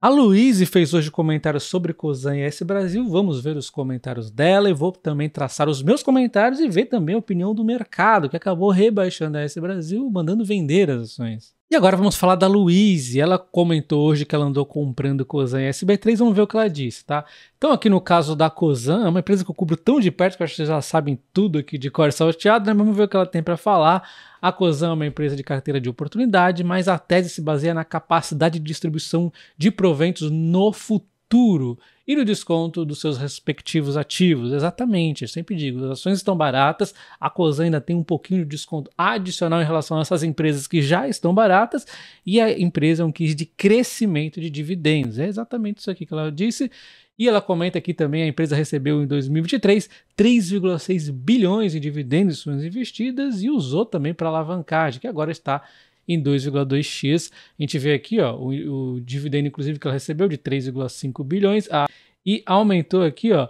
A Luíse fez hoje comentários sobre Cosan e S Brasil. Vamos ver os comentários dela e vou também traçar os meus comentários e ver também a opinião do mercado, que acabou rebaixando a S Brasil, mandando vender as ações. E agora vamos falar da Luiz. Ela comentou hoje que ela andou comprando Cosan e SB3. Vamos ver o que ela disse, tá? Então, aqui no caso da Cosan, é uma empresa que eu cubro tão de perto que eu acho que vocês já sabem tudo aqui de cor é salteado, né? Vamos ver o que ela tem para falar. A Cosan é uma empresa de carteira de oportunidade, mas a tese se baseia na capacidade de distribuição de proventos no futuro futuro e no desconto dos seus respectivos ativos. Exatamente, eu sempre digo, as ações estão baratas, a COSAN ainda tem um pouquinho de desconto adicional em relação a essas empresas que já estão baratas e a empresa é um quiz de crescimento de dividendos. É exatamente isso aqui que ela disse. E ela comenta aqui também a empresa recebeu em 2023 3,6 bilhões em dividendos e suas investidas e usou também para alavancagem, que agora está em 2,2x. A gente vê aqui ó, o, o dividendo, inclusive, que ela recebeu de 3,5 bilhões a, e aumentou aqui ó,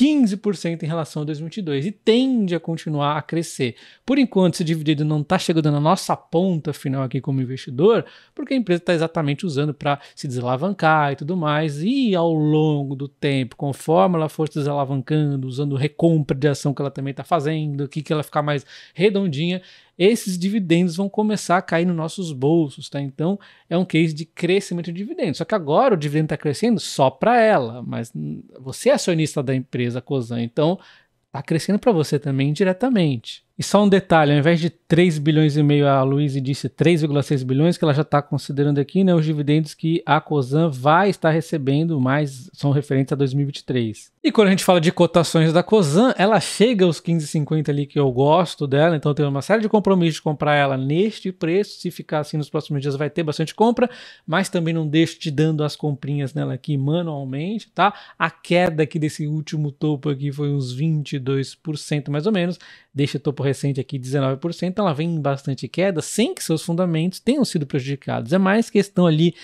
15% em relação a 2022 e tende a continuar a crescer. Por enquanto, esse dividendo não está chegando na nossa ponta final aqui como investidor, porque a empresa está exatamente usando para se desalavancar e tudo mais. E ao longo do tempo, conforme ela for se desalavancando, usando recompra de ação que ela também está fazendo, aqui que ela ficar mais redondinha, esses dividendos vão começar a cair nos nossos bolsos, tá? Então é um case de crescimento de dividendos. Só que agora o dividendo está crescendo só para ela, mas você é acionista da empresa empresa Cosan. Então, está crescendo para você também diretamente. E só um detalhe, ao invés de 3 bilhões e meio, a Luizy disse 3,6 bilhões, que ela já está considerando aqui, né, os dividendos que a Cosan vai estar recebendo, mas são referentes a 2023. E quando a gente fala de cotações da Cosan, ela chega aos 15,50 ali que eu gosto dela, então tem uma série de compromissos de comprar ela neste preço, se ficar assim nos próximos dias vai ter bastante compra, mas também não deixo te dando as comprinhas nela aqui manualmente, tá? A queda aqui desse último topo aqui foi uns 22% mais ou menos, deixa o topo recente aqui 19%, então ela vem em bastante queda sem que seus fundamentos tenham sido prejudicados. É mais questão ali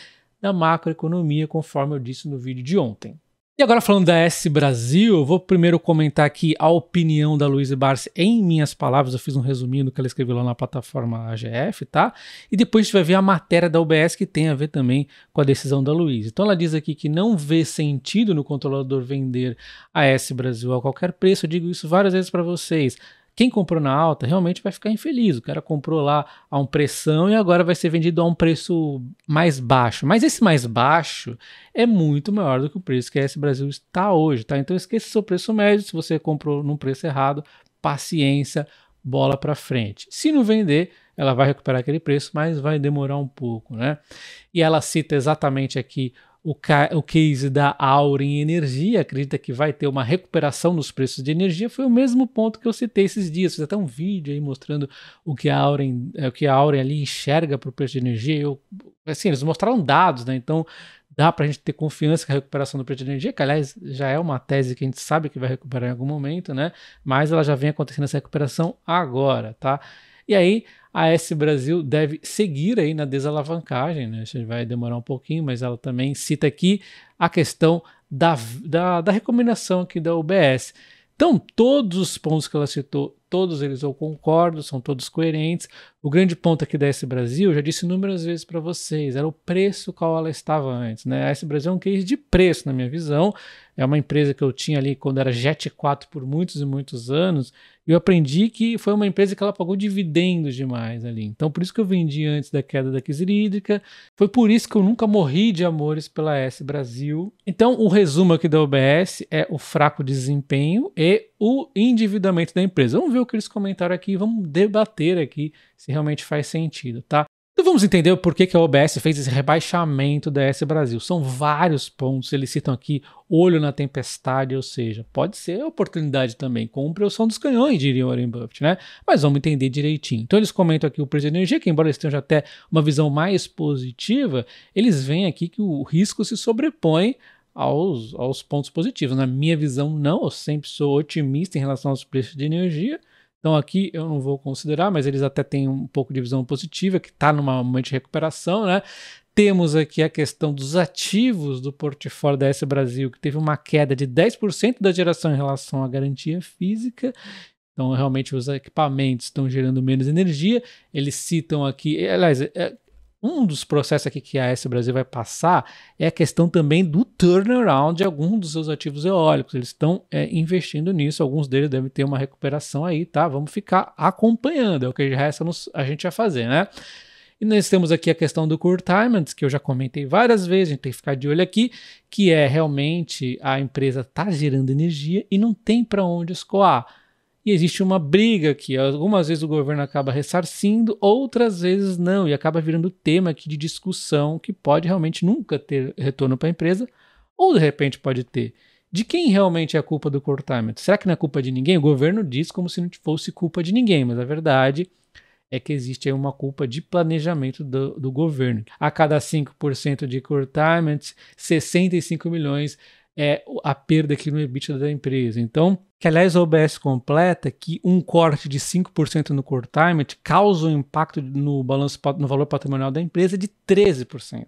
da macroeconomia, conforme eu disse no vídeo de ontem. E agora falando da S Brasil, eu vou primeiro comentar aqui a opinião da Luiz Barsi em minhas palavras, eu fiz um resuminho do que ela escreveu lá na plataforma AGF, tá? E depois a gente vai ver a matéria da UBS que tem a ver também com a decisão da Luiz. Então ela diz aqui que não vê sentido no controlador vender a S Brasil a qualquer preço, eu digo isso várias vezes para vocês. Quem comprou na alta realmente vai ficar infeliz. O cara comprou lá a um pressão e agora vai ser vendido a um preço mais baixo. Mas esse mais baixo é muito maior do que o preço que a S Brasil está hoje, tá? Então esqueça seu preço médio. Se você comprou num preço errado, paciência, bola para frente. Se não vender, ela vai recuperar aquele preço, mas vai demorar um pouco, né? E ela cita exatamente aqui o, ca o case da aurin Energia, acredita que vai ter uma recuperação nos preços de energia, foi o mesmo ponto que eu citei esses dias. Fiz até um vídeo aí mostrando o que a aurin é, o que a aurin ali enxerga para o preço de energia. Eu, assim, eles mostraram dados, né? Então dá para a gente ter confiança que a recuperação do preço de energia, que aliás já é uma tese que a gente sabe que vai recuperar em algum momento, né? Mas ela já vem acontecendo essa recuperação agora, tá? E aí a S Brasil deve seguir aí na desalavancagem, né? Isso vai demorar um pouquinho, mas ela também cita aqui a questão da, da, da recomendação aqui da UBS. Então, todos os pontos que ela citou todos eles eu concordo, são todos coerentes. O grande ponto aqui da S Brasil, já disse inúmeras vezes para vocês, era o preço qual ela estava antes. Né? A S Brasil é um case de preço, na minha visão. É uma empresa que eu tinha ali quando era Jet 4 por muitos e muitos anos. E eu aprendi que foi uma empresa que ela pagou dividendos demais ali. Então, por isso que eu vendi antes da queda da crise hídrica. Foi por isso que eu nunca morri de amores pela S Brasil. Então, o resumo aqui da OBS é o fraco desempenho e o endividamento da empresa. Vamos ver o que eles comentaram aqui, vamos debater aqui se realmente faz sentido, tá? Então vamos entender por que, que a OBS fez esse rebaixamento da S Brasil. São vários pontos, eles citam aqui olho na tempestade, ou seja, pode ser oportunidade também. Compre o som dos canhões, diria Warren Buffett, né? Mas vamos entender direitinho. Então eles comentam aqui o preço de energia, que embora eles tenham já até uma visão mais positiva, eles veem aqui que o risco se sobrepõe aos, aos pontos positivos. Na minha visão, não, eu sempre sou otimista em relação aos preços de energia, então aqui eu não vou considerar, mas eles até têm um pouco de visão positiva, que está numa momento de recuperação, né? Temos aqui a questão dos ativos do portfólio da S Brasil, que teve uma queda de 10% da geração em relação à garantia física. Então, realmente, os equipamentos estão gerando menos energia. Eles citam aqui, aliás, é, um dos processos aqui que a S Brasil vai passar é a questão também do turnaround de alguns dos seus ativos eólicos. Eles estão é, investindo nisso, alguns deles devem ter uma recuperação aí, tá? Vamos ficar acompanhando, é o que resta a gente a fazer, né? E nós temos aqui a questão do curtailment, que eu já comentei várias vezes, a gente tem que ficar de olho aqui, que é realmente a empresa está gerando energia e não tem para onde escoar e existe uma briga que algumas vezes o governo acaba ressarcindo, outras vezes não, e acaba virando tema aqui de discussão que pode realmente nunca ter retorno para a empresa, ou de repente pode ter. De quem realmente é a culpa do cortamento? Será que não é culpa de ninguém? O governo diz como se não fosse culpa de ninguém, mas a verdade é que existe aí uma culpa de planejamento do, do governo. A cada 5% de cortamento, 65 milhões é a perda aqui no EBITDA da empresa. Então, que aliás a OBS completa que um corte de 5% no core time causa um impacto no balanço no valor patrimonial da empresa de 13%.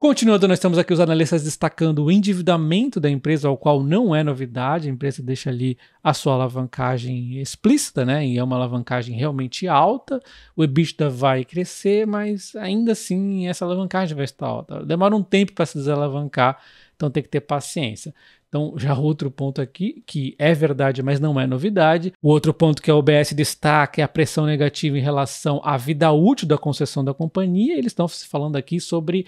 Continuando, nós temos aqui os analistas destacando o endividamento da empresa, ao qual não é novidade, a empresa deixa ali a sua alavancagem explícita, né? E é uma alavancagem realmente alta. O EBITDA vai crescer, mas ainda assim essa alavancagem vai estar alta. Demora um tempo para se desalavancar então tem que ter paciência. Então, já outro ponto aqui, que é verdade, mas não é novidade. O outro ponto que a OBS destaca é a pressão negativa em relação à vida útil da concessão da companhia. Eles estão falando aqui sobre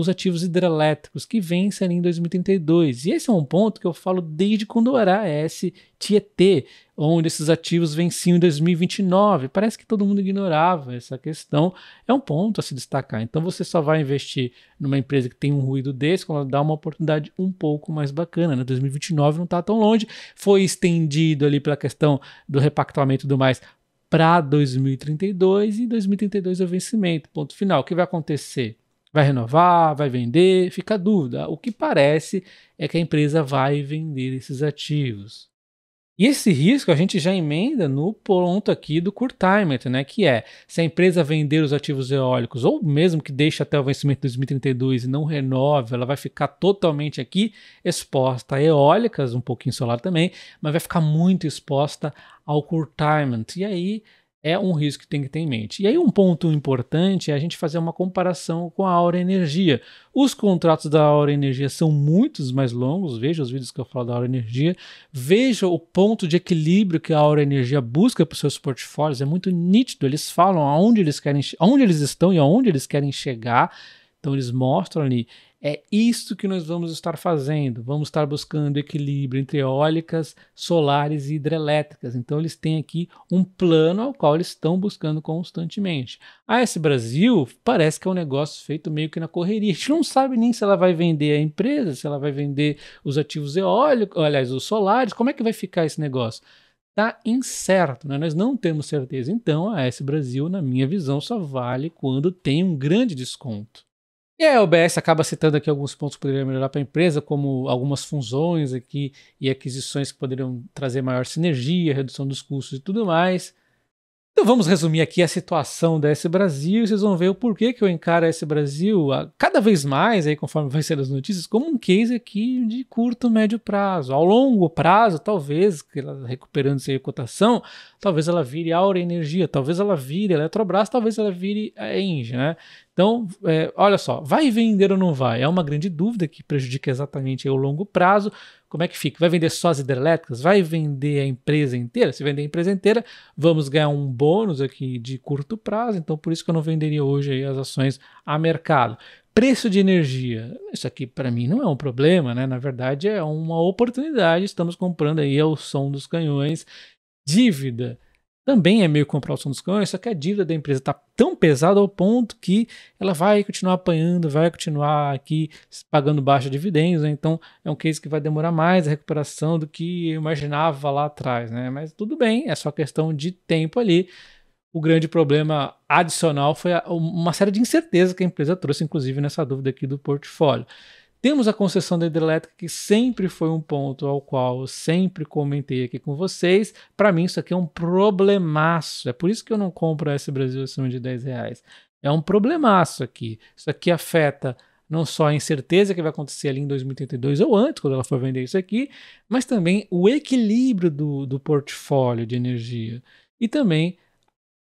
os ativos hidrelétricos, que vence ali em 2032. E esse é um ponto que eu falo desde quando é era S Tietê, onde esses ativos venciam em 2029. Parece que todo mundo ignorava essa questão. É um ponto a se destacar. Então você só vai investir numa empresa que tem um ruído desse quando ela dá uma oportunidade um pouco mais bacana. Né? 2029 não está tão longe. Foi estendido ali pela questão do repactuamento do mais para 2032 e 2032 é o vencimento. Ponto final. O que vai acontecer? Vai renovar, vai vender? Fica a dúvida. O que parece é que a empresa vai vender esses ativos. E esse risco a gente já emenda no ponto aqui do curtainment, né? Que é se a empresa vender os ativos eólicos, ou mesmo que deixe até o vencimento de 2032 e não renove, ela vai ficar totalmente aqui exposta a eólicas, um pouquinho solar também, mas vai ficar muito exposta ao curtainment. E aí é um risco que tem que ter em mente. E aí um ponto importante é a gente fazer uma comparação com a Aura Energia. Os contratos da Aura Energia são muitos mais longos, veja os vídeos que eu falo da Aura Energia, veja o ponto de equilíbrio que a Aura Energia busca para os seus portfólios, é muito nítido, eles falam aonde eles querem, aonde eles estão e aonde eles querem chegar. Então eles mostram ali é isto que nós vamos estar fazendo. Vamos estar buscando equilíbrio entre eólicas, solares e hidrelétricas. Então, eles têm aqui um plano ao qual eles estão buscando constantemente. A ah, S Brasil parece que é um negócio feito meio que na correria. A gente não sabe nem se ela vai vender a empresa, se ela vai vender os ativos eólicos, aliás, os solares. Como é que vai ficar esse negócio? está incerto, né? nós não temos certeza. Então, a S Brasil, na minha visão, só vale quando tem um grande desconto. E a OBS acaba citando aqui alguns pontos que poderiam melhorar para a empresa, como algumas funções aqui e aquisições que poderiam trazer maior sinergia, redução dos custos e tudo mais. Então vamos resumir aqui a situação da S Brasil e vocês vão ver o porquê que eu encaro a S Brasil a, cada vez mais, aí, conforme vai ser as notícias, como um case aqui de curto, médio prazo. Ao longo prazo, talvez, recuperando-se a cotação, talvez ela vire Aura Energia, talvez ela vire Eletrobras, talvez ela vire a eh, Engie, né? Então, é, olha só, vai vender ou não vai? É uma grande dúvida que prejudica exatamente o longo prazo, como é que fica? Vai vender só as hidrelétricas? Vai vender a empresa inteira? Se vender a empresa inteira, vamos ganhar um bônus aqui de curto prazo, então por isso que eu não venderia hoje as ações a mercado. Preço de energia, isso aqui para mim não é um problema, né? Na verdade é uma oportunidade, estamos comprando aí ao som dos canhões. Dívida, também é meio comprar o som dos cães, só que a dívida da empresa está tão pesada ao ponto que ela vai continuar apanhando, vai continuar aqui pagando baixa dividendos, né? então é um case que vai demorar mais a recuperação do que eu imaginava lá atrás, né? Mas tudo bem, é só questão de tempo ali. O grande problema adicional foi uma série de incertezas que a empresa trouxe, inclusive nessa dúvida aqui do portfólio. Temos a concessão da hidrelétrica, que sempre foi um ponto ao qual eu sempre comentei aqui com vocês. Para mim, isso aqui é um problemaço. É por isso que eu não compro esse Brasil acima de 10 reais. É um problemaço aqui. Isso aqui afeta não só a incerteza que vai acontecer ali em 2032 ou antes, quando ela for vender isso aqui, mas também o equilíbrio do, do portfólio de energia. E também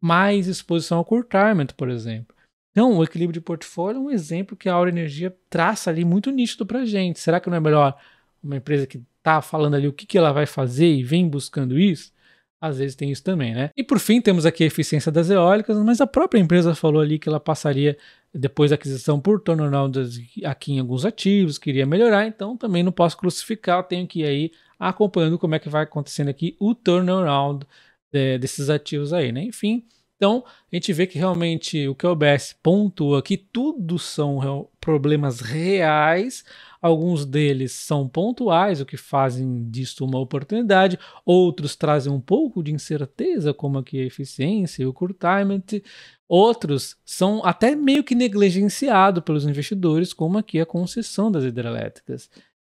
mais exposição ao curtailment, por exemplo. Então, o equilíbrio de portfólio é um exemplo que a Aura Energia traça ali muito nítido para gente. Será que não é melhor uma empresa que está falando ali o que, que ela vai fazer e vem buscando isso? Às vezes tem isso também, né? E por fim, temos aqui a eficiência das eólicas, mas a própria empresa falou ali que ela passaria, depois da aquisição, por turnaround aqui em alguns ativos, queria melhorar, então também não posso crucificar, tenho que ir aí acompanhando como é que vai acontecendo aqui o turnaround é, desses ativos aí, né? Enfim, então, a gente vê que realmente o que a OBS pontua aqui tudo são real, problemas reais, alguns deles são pontuais, o que fazem disso uma oportunidade, outros trazem um pouco de incerteza, como aqui a eficiência e o curtailment, outros são até meio que negligenciados pelos investidores, como aqui a concessão das hidrelétricas.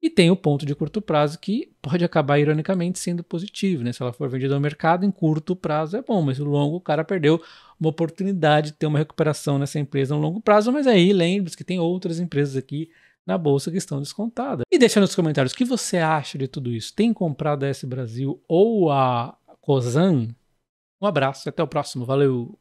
E tem o ponto de curto prazo que pode acabar ironicamente sendo positivo, né? Se ela for vendida ao mercado em curto prazo é bom, mas no longo o cara perdeu uma oportunidade de ter uma recuperação nessa empresa no longo prazo, mas aí lembre-se que tem outras empresas aqui na bolsa que estão descontadas. E deixa nos comentários o que você acha de tudo isso. Tem comprado a S Brasil ou a Cosan? Um abraço e até o próximo. Valeu!